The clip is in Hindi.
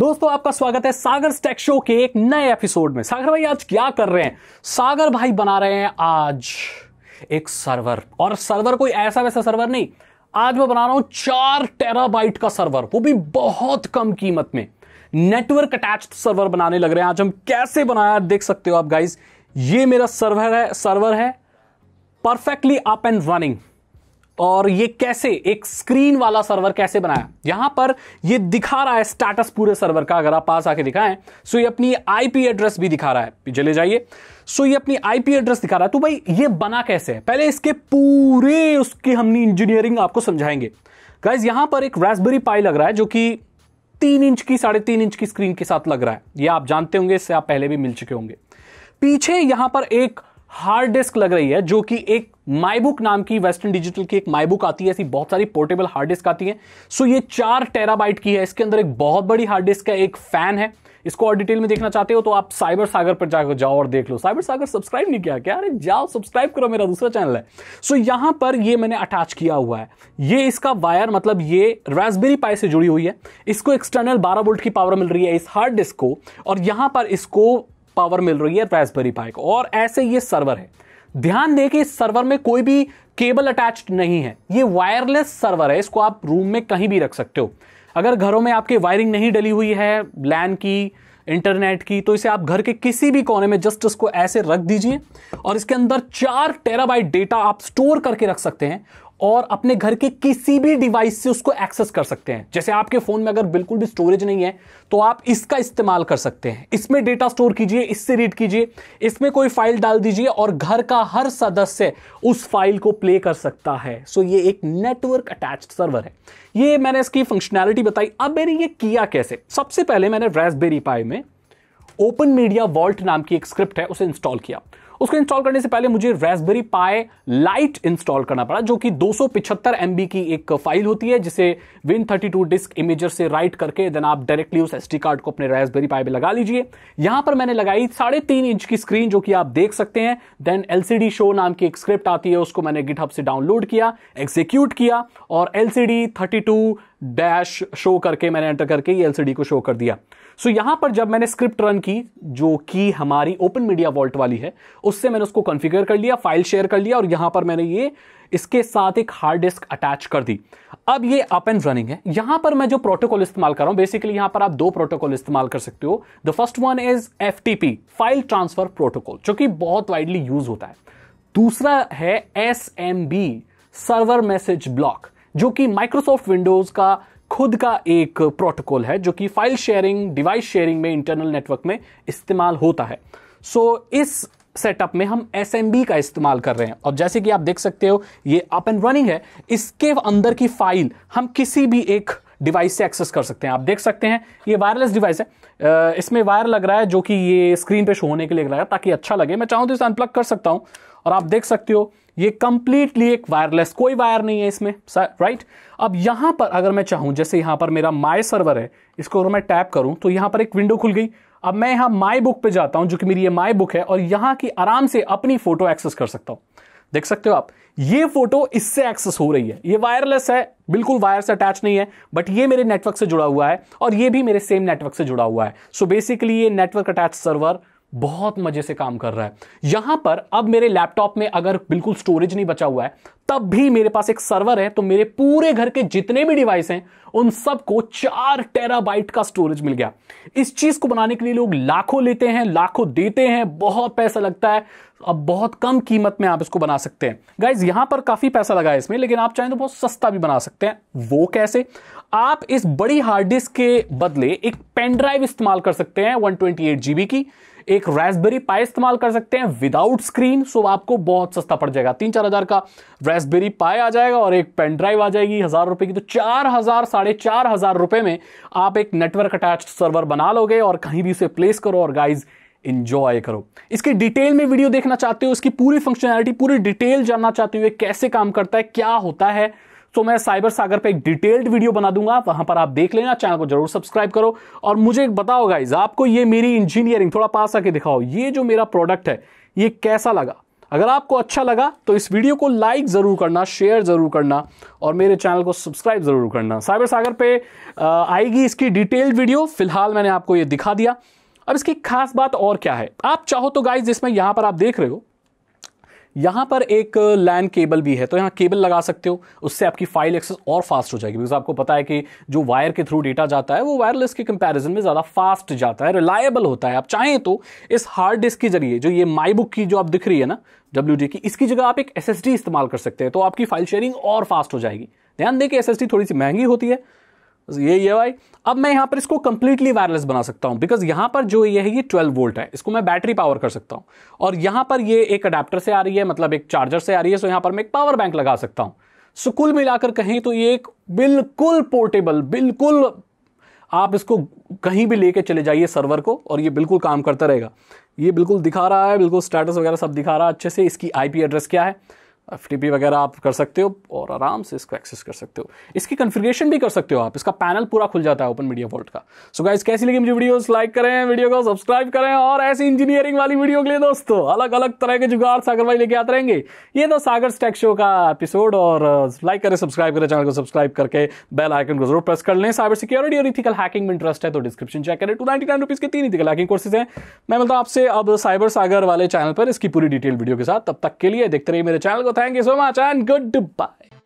दोस्तों आपका स्वागत है सागर स्टेक शो के एक नए एपिसोड में सागर भाई आज क्या कर रहे हैं सागर भाई बना रहे हैं आज एक सर्वर और सर्वर कोई ऐसा वैसा सर्वर नहीं आज मैं बना रहा हूं चार टेराबाइट का सर्वर वो भी बहुत कम कीमत में नेटवर्क अटैच सर्वर बनाने लग रहे हैं आज हम कैसे बनाया देख सकते हो आप गाइज ये मेरा सर्वर है सर्वर है परफेक्टली अप एंड रनिंग और ये कैसे एक स्क्रीन वाला सर्वर कैसे बनाया यहां पर ये दिखा रहा है स्टेटस पूरे सर्वर का अगर आप पास आके दिखाएं सो ये अपनी आईपी एड्रेस भी दिखा रहा है चले जाइए सो ये अपनी आईपी एड्रेस दिखा रहा है तो भाई ये बना कैसे है पहले इसके पूरे उसकी हमने इंजीनियरिंग आपको समझाएंगे गाइज यहां पर एक रेसबेरी पाई लग रहा है जो कि तीन इंच की साढ़े तीन इंच की स्क्रीन के साथ लग रहा है ये आप जानते होंगे इससे आप पहले भी मिल चुके होंगे पीछे यहां पर एक हार्ड डिस्क लग रही है जो कि एक माईबुक नाम की वेस्टर्न डिजिटल की एक माईबुक आती है ऐसी बहुत सारी पोर्टेबल हार्ड डिस्क आती है सो ये चार टेराबाइट की है इसके अंदर एक बहुत बड़ी हार्ड डिस्क का एक फैन है इसको और डिटेल में देखना चाहते हो तो आप साइबर सागर पर जाकर जाओ और देख लो साइबर सागर सब्सक्राइब नहीं किया क्या अरे जाओ सब्सक्राइब करो मेरा दूसरा चैनल है सो so, यहां पर ये मैंने अटैच किया हुआ है ये इसका वायर मतलब ये रासबेरी पाई से जुड़ी हुई है इसको एक्सटर्नल बारह वोल्ट की पावर मिल रही है इस हार्ड डिस्क को और यहां पर इसको पावर मिल रही है रासबेरी पाई को और ऐसे ये सर्वर है ध्यान दें कि इस सर्वर में कोई भी केबल अटैच्ड नहीं है ये वायरलेस सर्वर है इसको आप रूम में कहीं भी रख सकते हो अगर घरों में आपके वायरिंग नहीं डली हुई है लैन की इंटरनेट की तो इसे आप घर के किसी भी कोने में जस्ट इसको ऐसे रख दीजिए और इसके अंदर चार टेराबाइट डेटा आप स्टोर करके रख सकते हैं और अपने घर के किसी भी डिवाइस से उसको एक्सेस कर सकते हैं जैसे आपके फ़ोन में अगर बिल्कुल भी स्टोरेज नहीं है तो आप इसका इस्तेमाल कर सकते हैं इसमें डेटा स्टोर कीजिए इससे रीड कीजिए इसमें कोई फाइल डाल दीजिए और घर का हर सदस्य उस फाइल को प्ले कर सकता है सो ये एक नेटवर्क अटैच सर्वर है ये मैंने इसकी फंक्शनैलिटी बताई अब मैंने ये किया कैसे सबसे पहले मैंने रेसबेरी पाई में ओपन मीडिया वॉल्ट नाम की एक स्क्रिप्ट है उसे इंस्टॉल किया उसको इंस्टॉल करने से पहले मुझे रेसबेरी पाई लाइट इंस्टॉल करना पड़ा जो कि दो सौ की एक फाइल होती है जिसे विन थर्टी डिस्क इमेजर से राइट करके देन आप डायरेक्टली उस एस कार्ड को अपने रेसबेरी पाई पे लगा लीजिए यहां पर मैंने लगाई साढ़े तीन इंच की स्क्रीन जो कि आप देख सकते हैं देन एलसीडी शो नाम की एक स्क्रिप्ट आती है उसको मैंने गिटहब से डाउनलोड किया एग्जीक्यूट किया और एलसीडी 32 डैश शो करके मैंने एंटर करके ये एलसीडी को शो कर दिया सो so, यहां पर जब मैंने स्क्रिप्ट रन की जो कि हमारी ओपन मीडिया वॉल्ट वाली है उससे मैंने उसको कॉन्फ़िगर कर लिया फाइल शेयर कर लिया और यहां पर मैंने ये इसके साथ एक हार्ड डिस्क अटैच कर दी अब ये अप एंड रनिंग है यहां पर मैं जो प्रोटोकॉल इस्तेमाल कर रहा हूं बेसिकली यहां पर आप दो प्रोटोकॉल इस्तेमाल कर सकते हो the first one is F file transfer protocol जो कि बहुत वाइडली यूज होता है दूसरा है एस सर्वर मैसेज ब्लॉक जो कि माइक्रोसॉफ्ट विंडोज का खुद का एक प्रोटोकॉल है जो कि फाइल शेयरिंग डिवाइस शेयरिंग में इंटरनल नेटवर्क में इस्तेमाल होता है सो so, इस सेटअप में हम एस का इस्तेमाल कर रहे हैं और जैसे कि आप देख सकते हो ये अप एंड रनिंग है इसके अंदर की फाइल हम किसी भी एक डिवाइस से एक्सेस कर सकते हैं आप देख सकते हैं ये वायरलेस डिवाइस है इसमें वायर लग रहा है जो कि ये स्क्रीन पे शो होने के लिए लग रहा है ताकि अच्छा लगे मैं चाहूँ तो इसे अनप्लग कर सकता हूँ और आप देख सकते हो ये कंप्लीटली एक वायरलेस कोई वायर नहीं है इसमें राइट अब यहाँ पर अगर मैं चाहूँ जैसे यहाँ पर मेरा माई सर्वर है इसको अगर मैं टैप करूँ तो यहाँ पर एक विंडो खुल गई अब मैं यहाँ माई बुक पर जाता हूँ जो कि मेरी ये माई बुक है और यहाँ की आराम से अपनी फोटो एक्सेस कर सकता हूँ देख सकते हो आप ये फोटो इससे एक्सेस हो रही है ये वायरलेस है बिल्कुल वायर से अटैच नहीं है बट ये मेरे नेटवर्क से जुड़ा हुआ है और ये भी मेरे सेम नेटवर्क से जुड़ा हुआ है सो बेसिकली ये नेटवर्क अटैच सर्वर बहुत मजे से काम कर रहा है यहां पर अब मेरे लैपटॉप में अगर बिल्कुल स्टोरेज नहीं बचा हुआ है तब भी मेरे पास एक सर्वर है तो मेरे पूरे घर के जितने भी डिवाइस हैं उन सबको चार टेराबाइट का स्टोरेज मिल गया इस चीज को बनाने के लिए लोग लाखों लेते हैं लाखों देते हैं बहुत पैसा लगता है अब बहुत कम कीमत में आप इसको बना सकते हैं गाइज यहां पर काफी पैसा लगा है इसमें लेकिन आप चाहें तो बहुत सस्ता भी बना सकते हैं वो कैसे आप इस बड़ी हार्ड डिस्क के बदले एक पेन ड्राइव इस्तेमाल कर सकते हैं वन जीबी की एक रेसबेरी पाई इस्तेमाल कर सकते हैं विदाउट स्क्रीन सो आपको बहुत सस्ता पड़ जाएगा तीन चार हजार का रेसबेरी पाई आ जाएगा और एक पेन ड्राइव आ जाएगी हजार रुपए की तो चार हजार साढ़े चार हजार रुपए में आप एक नेटवर्क अटैच सर्वर बना लोगे और कहीं भी उसे प्लेस करो और गाइज इंजॉय करो इसके डिटेल में वीडियो देखना चाहते हो इसकी पूरी फंक्शनैलिटी पूरी डिटेल जानना चाहते हो कैसे काम करता है क्या होता है तो मैं साइबर सागर पे एक डिटेल्ड वीडियो बना दूंगा वहां पर आप देख लेना चैनल को जरूर सब्सक्राइब करो और मुझे बताओ गाइज आपको ये मेरी इंजीनियरिंग थोड़ा पास आके दिखाओ ये जो मेरा प्रोडक्ट है ये कैसा लगा अगर आपको अच्छा लगा तो इस वीडियो को लाइक ज़रूर करना शेयर ज़रूर करना और मेरे चैनल को सब्सक्राइब ज़रूर करना साइबर सागर पे आएगी इसकी डिटेल्ड वीडियो फिलहाल मैंने आपको ये दिखा दिया अब इसकी खास बात और क्या है आप चाहो तो गाइज इसमें यहां पर आप देख रहे हो यहां पर एक लैन केबल भी है तो यहां केबल लगा सकते हो उससे आपकी फाइल एक्सेस और फास्ट हो जाएगी बिकॉज आपको पता है कि जो वायर के थ्रू डेटा जाता है वो वायरलेस के कंपैरिजन में ज़्यादा फास्ट जाता है रिलायबल होता है आप चाहें तो इस हार्ड डिस्क के जरिए जो ये माई बुक की जो आप दिख रही है ना डब्ल्यू की इसकी जगह आप एक एस इस्तेमाल कर सकते हैं तो आपकी फाइल शेयरिंग और फास्ट हो जाएगी ध्यान दें कि एस थोड़ी सी महंगी होती है ये ये भाई अब मैं यहां पर इसको कंप्लीटली वायरलेस बना सकता हूं बिकॉज यहां पर जो ये है ये 12 वोल्ट है इसको मैं बैटरी पावर कर सकता हूं और यहां पर ये एक अडेप्टर से आ रही है मतलब एक चार्जर से आ रही है सो यहां पर मैं एक पावर बैंक लगा सकता हूं सो कुल मिलाकर कहें तो ये एक बिल्कुल पोर्टेबल बिल्कुल आप इसको कहीं भी लेके चले जाइए सर्वर को और ये बिल्कुल काम करता रहेगा ये बिल्कुल दिखा रहा है बिल्कुल स्टेटस वगैरह सब दिखा रहा है अच्छे से इसकी आईपी एड्रेस क्या है एफ वगैरह आप कर सकते हो और आराम से इसको एक्सेस कर सकते हो इसकी कन्फिग्रेशन भी कर सकते हो आप इसका पैनल पूरा खुल जाता है ओपन मीडिया वोल्ट का सो so गाइज कैसी लगी मुझे वीडियोस लाइक करें वीडियो को सब्सक्राइब करें और ऐसी इंजीनियरिंग वाली वीडियो के लिए दोस्तों अलग अलग तरह के जुगाड़ सागर भाई लेके आते रहेंगे ये तो सागर स्टैक शो का एपिसोड और लाइक uh, करें सब्सक्राइब करें चैनल को सब्सक्राइब करके बेल आइकन को जरूर प्रेस कर लें साइबर सिक्योरिटी और इथिकल हैकिंग में इंटरेस्ट है तो डिस्क्रिप्शन चेक करें टू नाइन रुपीज के तीन इथिकल हैकिंग कोर्सेज हैं मैं मिलता हूँ आपसे अब साइबर सागर वाले चैनल पर इसकी पूरी डिटेल वीडियो के साथ तब तक के लिए देखते रहिए मेरे चैनल को thank you so much and goodbye.